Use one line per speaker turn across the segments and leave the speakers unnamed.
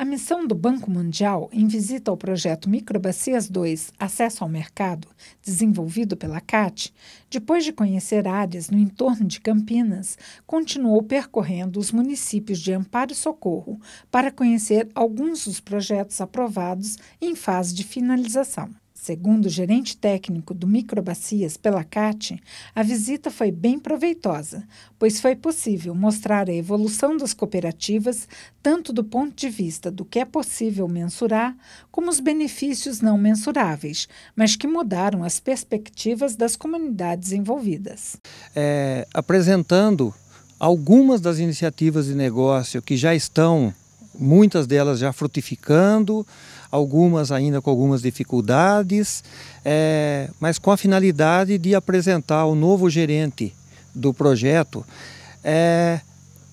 A missão do Banco Mundial em visita ao projeto Microbacias 2 Acesso ao Mercado, desenvolvido pela CAT, depois de conhecer áreas no entorno de Campinas, continuou percorrendo os municípios de Amparo e Socorro para conhecer alguns dos projetos aprovados em fase de finalização. Segundo o gerente técnico do Microbacias pela CAT, a visita foi bem proveitosa, pois foi possível mostrar a evolução das cooperativas, tanto do ponto de vista do que é possível mensurar, como os benefícios não mensuráveis, mas que mudaram as perspectivas das comunidades envolvidas.
É, apresentando algumas das iniciativas de negócio que já estão muitas delas já frutificando, algumas ainda com algumas dificuldades, é, mas com a finalidade de apresentar ao novo gerente do projeto é,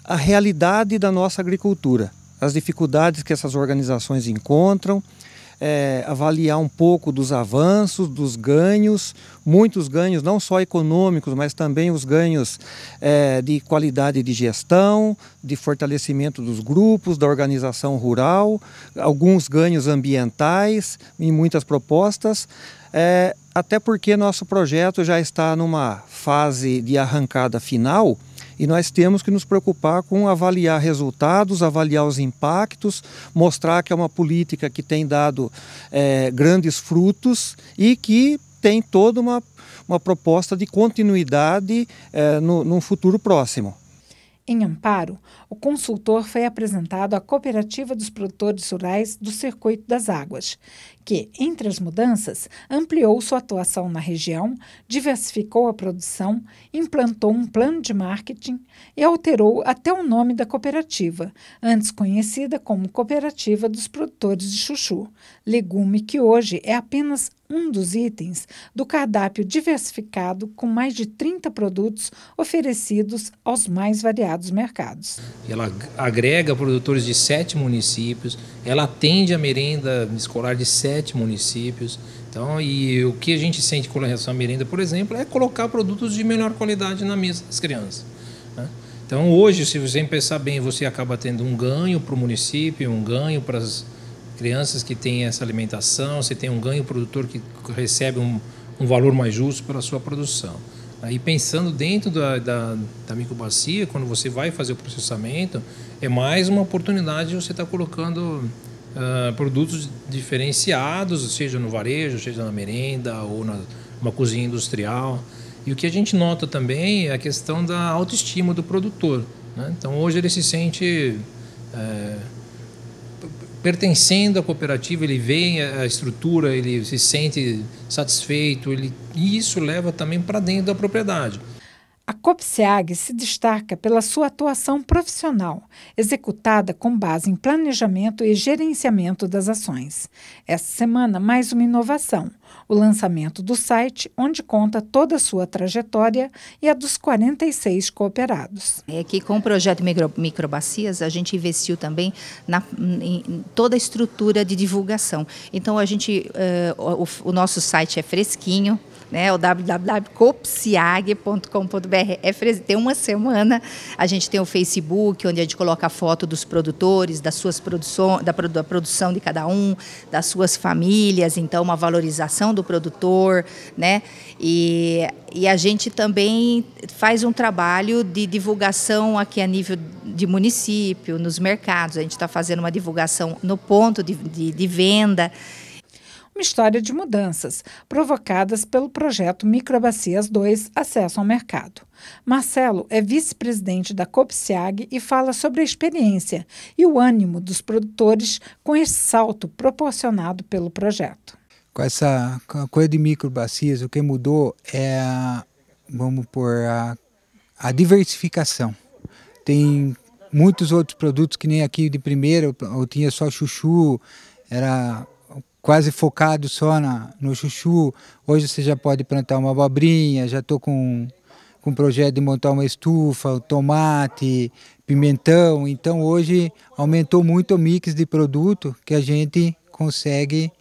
a realidade da nossa agricultura, as dificuldades que essas organizações encontram, é, avaliar um pouco dos avanços, dos ganhos, muitos ganhos, não só econômicos, mas também os ganhos é, de qualidade de gestão, de fortalecimento dos grupos, da organização rural, alguns ganhos ambientais e muitas propostas. É, até porque nosso projeto já está numa fase de arrancada final e nós temos que nos preocupar com avaliar resultados, avaliar os impactos, mostrar que é uma política que tem dado é, grandes frutos e que tem toda uma, uma proposta de continuidade é, no, num futuro próximo.
Em Amparo, o consultor foi apresentado à Cooperativa dos Produtores Rurais do Circuito das Águas, que, entre as mudanças, ampliou sua atuação na região, diversificou a produção, implantou um plano de marketing e alterou até o nome da cooperativa, antes conhecida como Cooperativa dos Produtores de Chuchu, legume que hoje é apenas um dos itens do cardápio diversificado com mais de 30 produtos oferecidos aos mais variados mercados.
Ela agrega produtores de sete municípios, ela atende a merenda escolar de sete sete municípios. Então, e o que a gente sente com relação à merenda, por exemplo, é colocar produtos de melhor qualidade na mesa das crianças. Né? Então, hoje, se você pensar bem, você acaba tendo um ganho para o município, um ganho para as crianças que têm essa alimentação, você tem um ganho produtor que recebe um, um valor mais justo pela sua produção. Aí pensando dentro da, da, da microbacia, quando você vai fazer o processamento, é mais uma oportunidade de você estar tá colocando uh, produtos diferenciados, seja no varejo, seja na merenda ou na uma cozinha industrial. E o que a gente nota também é a questão da autoestima do produtor. Né? Então, hoje ele se sente é, pertencendo à cooperativa, ele vê a estrutura, ele se sente satisfeito, ele, e isso leva também para dentro da propriedade.
A COPSEAG se destaca pela sua atuação profissional, executada com base em planejamento e gerenciamento das ações. Esta semana, mais uma inovação: o lançamento do site, onde conta toda a sua trajetória e a dos 46 cooperados. É que com o projeto Micro, Microbacias, a gente investiu também na, em toda a estrutura de divulgação. Então, a gente, uh, o, o nosso site é fresquinho né? O www.copsiag.com.br. É, tem uma semana, a gente tem o Facebook, onde a gente coloca a foto dos produtores, das suas produções, da, da produção de cada um, das suas famílias, então uma valorização do produtor, né? E, e a gente também faz um trabalho de divulgação aqui a nível de município, nos mercados. A gente está fazendo uma divulgação no ponto de, de, de venda uma história de mudanças provocadas pelo projeto Microbacias 2 Acesso ao Mercado. Marcelo é vice-presidente da Copsiag e fala sobre a experiência e o ânimo dos produtores com esse salto proporcionado pelo projeto.
Com essa coisa de microbacias, o que mudou é, vamos por a, a diversificação. Tem muitos outros produtos que nem aqui de primeira, eu tinha só chuchu, era quase focado só na, no chuchu. Hoje você já pode plantar uma abobrinha, já estou com, com um projeto de montar uma estufa, tomate, pimentão. Então hoje aumentou muito o mix de produto que a gente consegue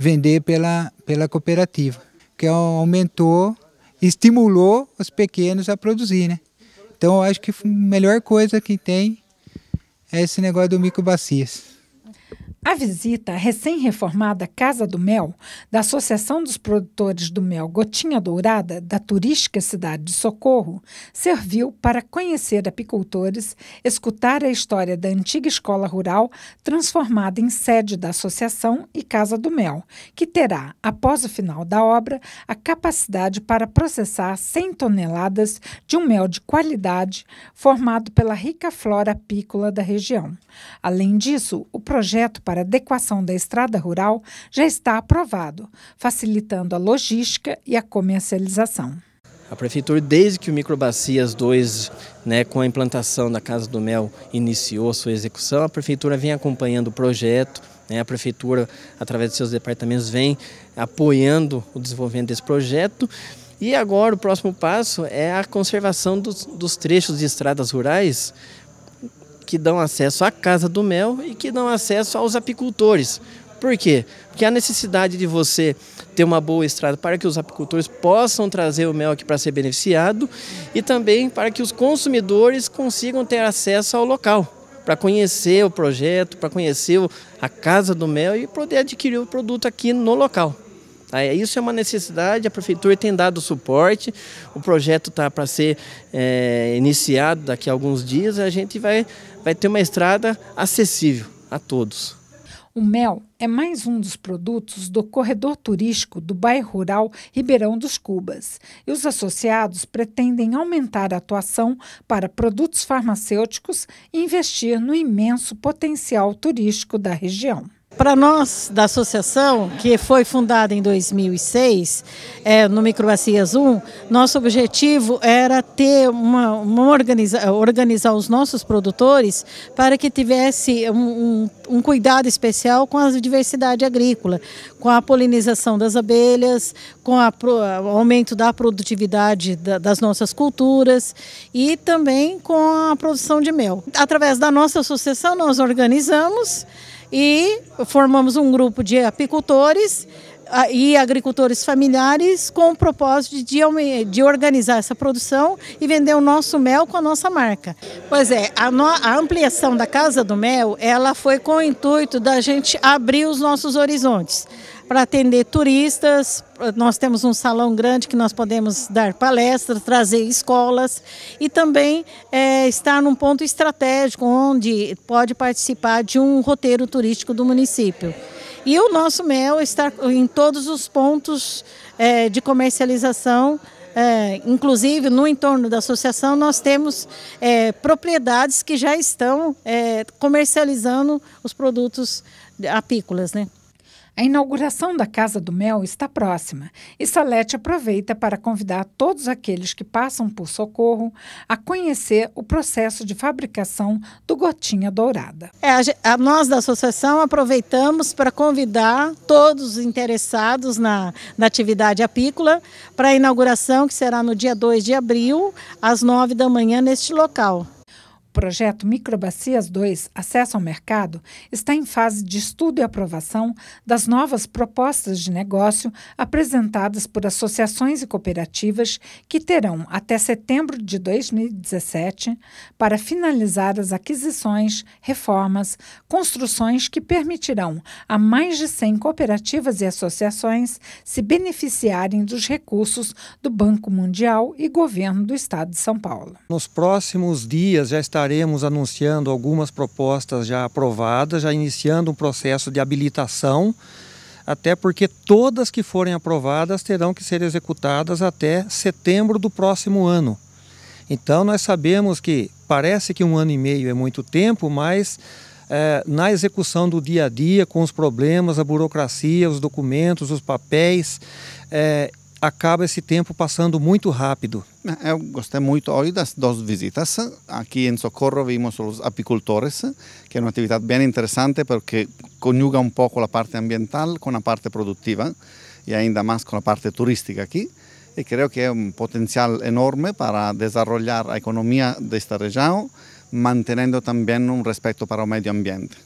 vender pela, pela cooperativa, que é, aumentou, estimulou os pequenos a produzir. Né? Então eu acho que a melhor coisa que tem é esse negócio do microbacias.
A visita à recém-reformada Casa do Mel, da Associação dos Produtores do Mel Gotinha Dourada, da turística cidade de Socorro, serviu para conhecer apicultores, escutar a história da antiga escola rural, transformada em sede da Associação e Casa do Mel, que terá, após o final da obra, a capacidade para processar 100 toneladas de um mel de qualidade formado pela rica flora apícola da região. Além disso, o projeto para para adequação da estrada rural já está aprovado, facilitando a logística e a comercialização.
A prefeitura, desde que o Microbacias 2, né, com a implantação da Casa do Mel, iniciou sua execução, a prefeitura vem acompanhando o projeto, né, a prefeitura, através de seus departamentos, vem apoiando o desenvolvimento desse projeto. E agora o próximo passo é a conservação dos, dos trechos de estradas rurais que dão acesso à Casa do Mel e que dão acesso aos apicultores. Por quê? Porque a necessidade de você ter uma boa estrada para que os apicultores possam trazer o mel aqui para ser beneficiado e também para que os consumidores consigam ter acesso ao local, para conhecer o projeto, para conhecer a Casa do Mel e poder adquirir o produto aqui no local isso é uma necessidade, a prefeitura tem dado suporte, o projeto está para ser é, iniciado daqui a alguns dias, a gente vai, vai ter uma estrada acessível a todos.
O mel é mais um dos produtos do corredor turístico do bairro rural Ribeirão dos Cubas. E os associados pretendem aumentar a atuação para produtos farmacêuticos e investir no imenso
potencial turístico da região. Para nós da associação, que foi fundada em 2006, é, no Microbacias 1, nosso objetivo era ter uma, uma organiza, organizar os nossos produtores para que tivesse um, um, um, cuidado especial com a diversidade agrícola, com a polinização das abelhas, com a, o aumento da produtividade da, das nossas culturas e também com a produção de mel. Através da nossa associação, nós organizamos e formamos um grupo de apicultores ah, e agricultores familiares com o propósito de, de organizar essa produção e vender o nosso mel com a nossa marca. Pois é, a, no, a ampliação da Casa do Mel, ela foi com o intuito da gente abrir os nossos horizontes para atender turistas. Nós temos um salão grande que nós podemos dar palestras, trazer escolas e também é, estar num ponto estratégico onde pode participar de um roteiro turístico do município. E o nosso mel está em todos os pontos é, de comercialização. É, inclusive no entorno da associação nós temos é, propriedades que já estão é, comercializando os produtos apícolas, né? A inauguração da Casa do Mel
está próxima e Salete aproveita para convidar todos aqueles que passam por
Socorro a conhecer o processo de fabricação do Gotinha Dourada. É, a, nós da associação aproveitamos para convidar todos os interessados na, na atividade apícola para a inauguração que será no dia 2 de abril, às 9 da manhã, neste local projeto Microbacias 2 Acesso ao
Mercado está em fase de estudo e aprovação das novas propostas de negócio apresentadas por associações e cooperativas que terão até setembro de 2017 para finalizar as aquisições, reformas, construções que permitirão a mais de 100 cooperativas e associações se beneficiarem dos recursos do Banco Mundial e Governo do Estado de São Paulo.
Nos próximos dias já está estaremos anunciando algumas propostas já aprovadas, já iniciando um processo de habilitação, até porque todas que forem aprovadas terão que ser executadas até setembro do próximo ano. Então, nós sabemos que parece que um ano e meio é muito tempo, mas é, na execução do dia a dia, com os problemas, a burocracia, os documentos, os papéis, é, acaba esse tempo passando muito rápido.
Eh, eu gostei muito hoje das duas visitas. Aqui em Socorro vimos os apicultores, que é uma atividade bem interessante porque conjuga um pouco a parte ambiental com a parte produtiva e ainda mais com a parte turística aqui. E creio que é um potencial enorme para desenvolver a economia desta região, mantendo também um respeito para o meio ambiente.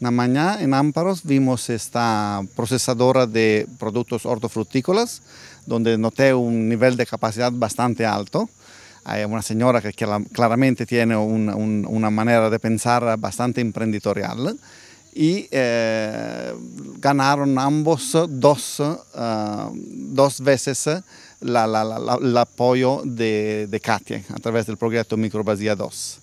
la mañana en Ámparos vimos esta procesadora de productos hortofrutícolas, donde noté un nivel de capacidad bastante alto. Hay una señora que claramente tiene una, manera de pensar bastante emprenditorial y eh, ganaron ambos dos, eh, veces el apoyo de, de Katia a través del proyecto Microbasía 2.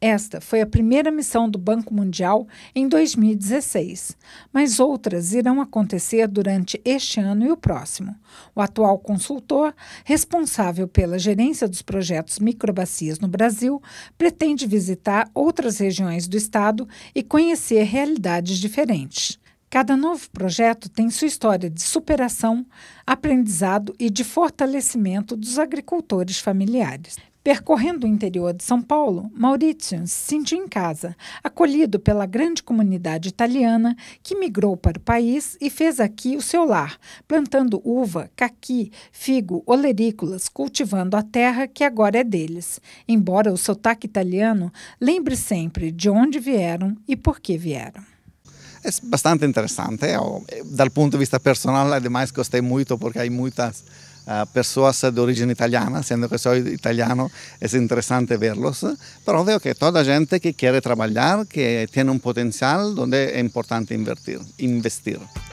Esta foi a primeira missão do Banco Mundial em 2016, mas outras irão acontecer durante este ano e o próximo. O atual consultor, responsável pela gerência dos projetos microbacias no Brasil, pretende visitar outras regiões do estado e conhecer realidades diferentes. Cada novo projeto tem sua história de superação, aprendizado e de fortalecimento dos agricultores familiares. Percorrendo o interior de São Paulo, Maurizio se sentiu em casa, acolhido pela grande comunidade italiana que migrou para o país e fez aqui o seu lar, plantando uva, caqui, figo, olerícolas, cultivando a terra que agora é deles. Embora o sotaque italiano, lembre sempre de onde vieram e por que vieram.
É bastante interessante. É, Do ponto de vista personal, ademais, gostei muito porque há muitas uh, eh, persone di origine italiana, essendo che sono italiano, è interessante verlos, però vedo che è tutta gente che vuole lavorare, che tiene un potenziale, dove è importante investire.